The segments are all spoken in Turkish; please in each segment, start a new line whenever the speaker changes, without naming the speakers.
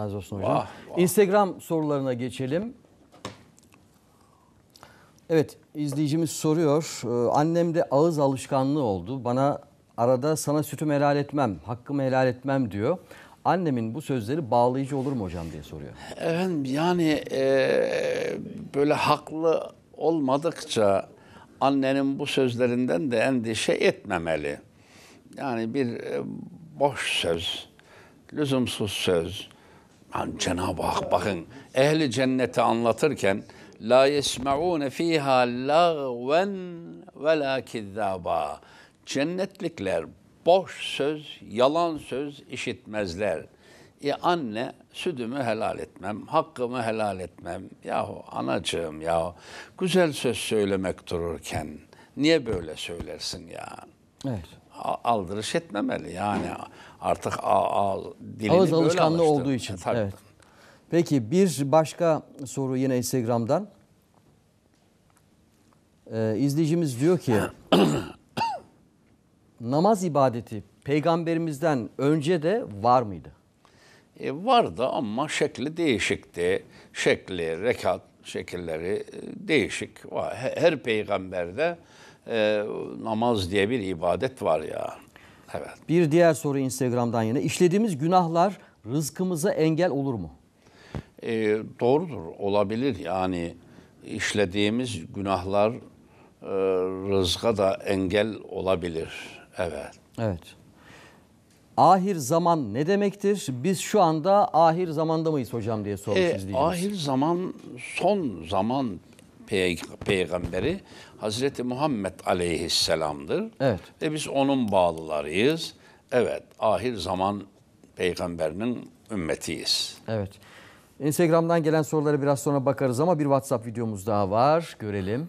Az olsun hocam. Vah, vah. Instagram sorularına geçelim. Evet izleyicimiz soruyor. Ee, Annemde ağız alışkanlığı oldu. Bana arada sana sütümü helal etmem, hakkımı helal etmem diyor. Annemin bu sözleri bağlayıcı olur mu hocam diye soruyor.
Efendim yani e, böyle haklı olmadıkça annenin bu sözlerinden de endişe etmemeli. Yani bir e, boş söz, lüzumsuz söz, yani Cenab-ı Hak bakın ehli cenneti anlatırken la yesme'une fiha lagven ve la kizzaba. Cennetlikler boş söz, yalan söz işitmezler. E anne sütümü helal etmem, hakkımı helal etmem. Yahu anacığım ya güzel söz söylemek dururken niye böyle söylersin ya? Evet aldırış etmemeli. Yani artık a, a, dilini Ağız böyle alışkanlığı alıştı. olduğu için. Tabii. Evet.
Peki bir başka soru yine Instagram'dan. Ee, izleyicimiz diyor ki namaz ibadeti peygamberimizden önce de var mıydı?
E, vardı ama şekli değişikti. Şekli, rekat şekilleri e, değişik. Her peygamberde e, namaz diye bir ibadet var ya. Evet.
Bir diğer soru Instagram'dan yine. İşlediğimiz günahlar rızkımıza engel
olur mu? E, doğrudur. Olabilir. Yani işlediğimiz günahlar e, rızka da engel olabilir. Evet.
Evet. Ahir zaman ne demektir? Biz şu anda ahir zamanda mıyız hocam diye sormuş e, Ahir
zaman son zaman pey- peygamberi Hazreti Muhammed aleyhisselamdır. Evet. Ve biz onun bağlılarıyız. Evet, ahir zaman peygamberinin ümmetiyiz.
Evet. Instagram'dan gelen sorulara biraz sonra bakarız ama bir WhatsApp videomuz daha var. Görelim.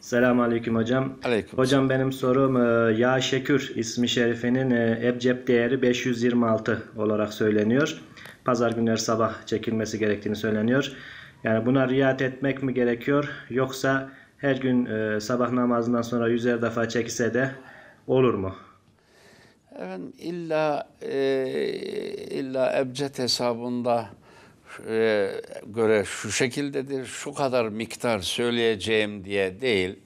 Selamun Aleyküm Hocam. Aleyküm. Hocam benim sorum e, Ya Şekür ismi şerifinin e, ebcep değeri 526 olarak söyleniyor. Pazar günleri sabah çekilmesi gerektiğini söyleniyor. Yani buna riayet etmek mi gerekiyor
yoksa her gün e, sabah namazından sonra yüzer defa çekse de olur mu? Efendim illa e, illa ebced hesabında e, göre şu şekildedir, şu kadar miktar söyleyeceğim diye değil.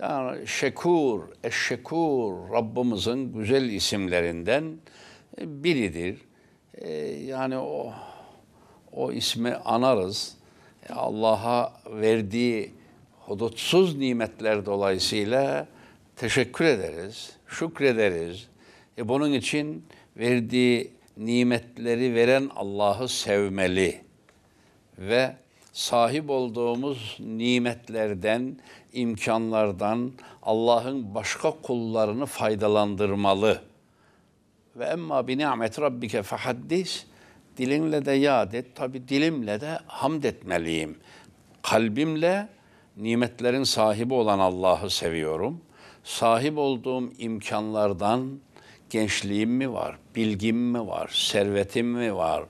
Yani şekur, eşşekur Rabbimizin güzel isimlerinden e, biridir. E, yani o o ismi anarız. Allah'a verdiği hudutsuz nimetler dolayısıyla teşekkür ederiz, şükrederiz. E bunun için verdiği nimetleri veren Allah'ı sevmeli ve sahip olduğumuz nimetlerden, imkanlardan Allah'ın başka kullarını faydalandırmalı. Ve emma bi ni'met rabbike fahaddis Dilinle de yad et. Tabi dilimle de hamd etmeliyim. Kalbimle nimetlerin sahibi olan Allah'ı seviyorum. Sahip olduğum imkanlardan gençliğim mi var, bilgim mi var, servetim mi var?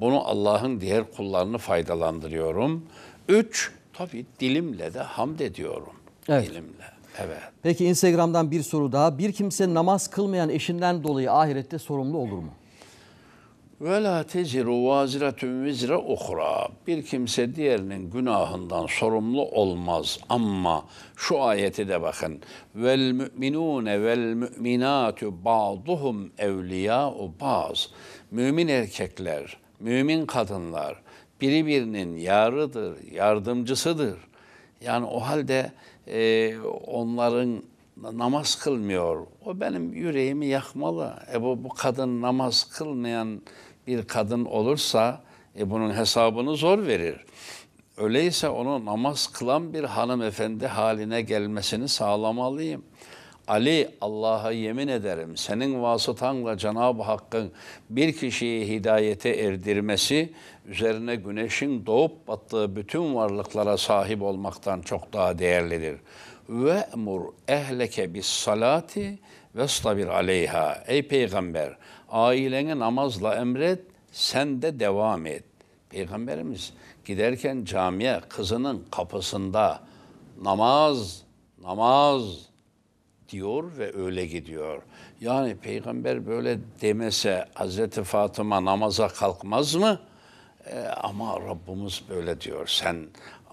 Bunu Allah'ın diğer kullarını faydalandırıyorum. Üç, tabi dilimle de hamd ediyorum. Evet. Dilimle. Evet.
Peki Instagram'dan bir soru daha. Bir kimse namaz kılmayan eşinden dolayı ahirette sorumlu olur mu?
Ve la teciru vaziratun vizra uhra. Bir kimse diğerinin günahından sorumlu olmaz. Ama şu ayeti de bakın. Vel müminune vel müminatu ba'duhum evliya'u baz. Mümin erkekler, mümin kadınlar biri birinin yarıdır, yardımcısıdır. Yani o halde e, onların namaz kılmıyor. O benim yüreğimi yakmalı. E bu, bu kadın namaz kılmayan bir kadın olursa e, bunun hesabını zor verir. Öyleyse onu namaz kılan bir hanımefendi haline gelmesini sağlamalıyım. Ali Allah'a yemin ederim senin vasıtanla Cenab-ı Hakk'ın bir kişiyi hidayete erdirmesi üzerine güneşin doğup battığı bütün varlıklara sahip olmaktan çok daha değerlidir.'' ve emur ehleke bis salati ve sabir aleyha. Ey peygamber ailene namazla emret sen de devam et. Peygamberimiz giderken camiye kızının kapısında namaz, namaz diyor ve öyle gidiyor. Yani peygamber böyle demese Hazreti Fatıma namaza kalkmaz mı? E, ama Rabbimiz böyle diyor. Sen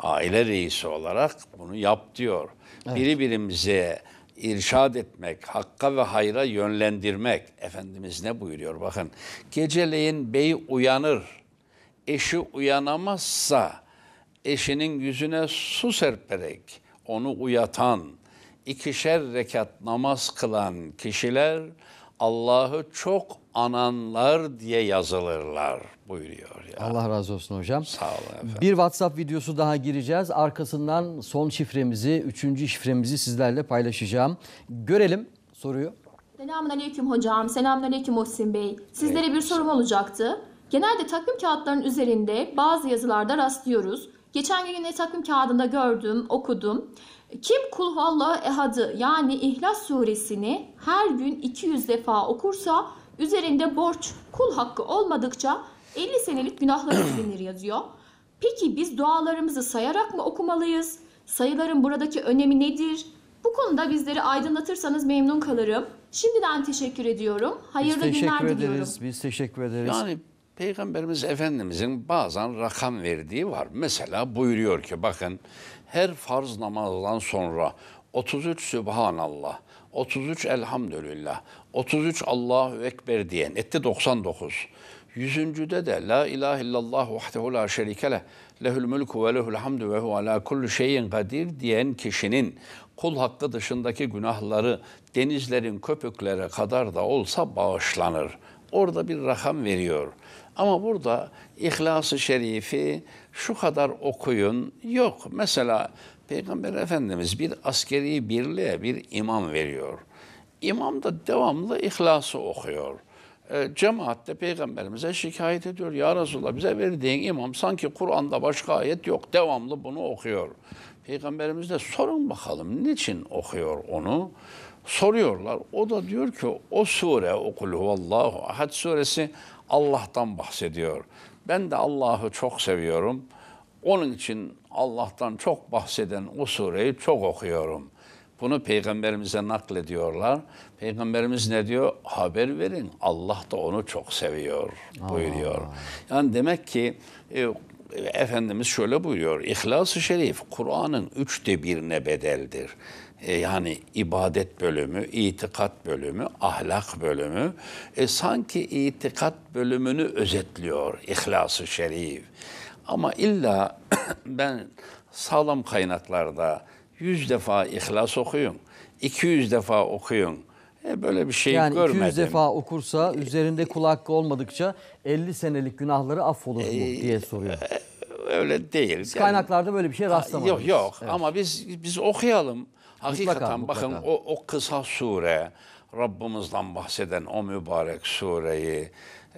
aile reisi olarak bunu yap diyor. Evet. Birbirimize irşad etmek, hakka ve hayra yönlendirmek. Efendimiz ne buyuruyor bakın. Geceleyin bey uyanır, eşi uyanamazsa eşinin yüzüne su serperek onu uyatan, ikişer rekat namaz kılan kişiler Allah'ı çok ananlar diye yazılırlar buyuruyor.
Ya. Allah razı olsun hocam. Sağ olun efendim. Bir WhatsApp videosu daha gireceğiz. Arkasından son şifremizi, üçüncü şifremizi sizlerle paylaşacağım. Görelim soruyu. Selamun Aleyküm hocam. Selamun Aleyküm Muhsin Bey. Sizlere bir sorum olacaktı. Genelde takvim kağıtlarının üzerinde bazı yazılarda rastlıyoruz. Geçen gün yine takvim kağıdında gördüm, okudum. Kim kul kulhalla ehadı yani İhlas suresini her gün 200 defa okursa üzerinde borç kul hakkı olmadıkça 50 senelik günahları silinir yazıyor. Peki biz dualarımızı sayarak mı okumalıyız? Sayıların buradaki önemi nedir? Bu konuda bizleri aydınlatırsanız memnun kalırım. Şimdiden teşekkür ediyorum. Hayırlı Biz günler teşekkür diliyorum.
Biz teşekkür ederiz. Yani Peygamberimiz Efendimizin bazen rakam verdiği var. Mesela buyuruyor ki bakın her farz namazdan sonra 33 Sübhanallah, 33 Elhamdülillah, 33 Allahu Ekber diyen etti 99. Yüzüncüde de La ilahe illallah vahdehu la şerikele lehül mülku ve lehül hamdü ve hu ala kullu şeyin kadir diyen kişinin kul hakkı dışındaki günahları denizlerin köpüklere kadar da olsa bağışlanır. Orada bir rakam veriyor. Ama burada İhlas-ı Şerif'i şu kadar okuyun yok. Mesela Peygamber Efendimiz bir askeri birliğe bir imam veriyor. İmam da devamlı ihlası okuyor. E, cemaatte Peygamberimize şikayet ediyor. Ya Resulallah bize verdiğin imam sanki Kur'an'da başka ayet yok. Devamlı bunu okuyor. Peygamberimiz de sorun bakalım niçin okuyor onu? Soruyorlar. O da diyor ki o sure o kul huvallahu ahad suresi Allah'tan bahsediyor. Ben de Allah'ı çok seviyorum. Onun için Allah'tan çok bahseden o sureyi çok okuyorum. Bunu peygamberimize naklediyorlar. Peygamberimiz ne diyor? Haber verin. Allah da onu çok seviyor buyuruyor. Aa. Yani demek ki e, Efendimiz şöyle buyuruyor. İhlas-ı Şerif Kur'an'ın üçte birine bedeldir. E, yani ibadet bölümü, itikat bölümü, ahlak bölümü. E, sanki itikat bölümünü özetliyor İhlas-ı Şerif. Ama illa ben sağlam kaynaklarda yüz defa ihlas okuyun, iki yüz defa okuyun. E, böyle bir şey yani görmedim. Yani 200 defa
okursa üzerinde kul olmadıkça 50 senelik günahları affolur mu e,
diye e, soruyor. Öyle değil. yani, kaynaklarda böyle bir şey rastlamadık. Yok yok evet. ama biz biz okuyalım. Hakikaten mutlaka, bakın o o kısa sure Rabbimizden bahseden o mübarek sureyi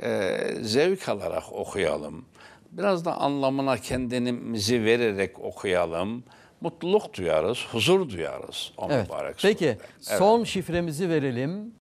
e, zevk alarak okuyalım. Biraz da anlamına kendimizi vererek okuyalım mutluluk duyarız, huzur duyarız o evet. mübarek
Peki surede. Evet. son şifremizi verelim.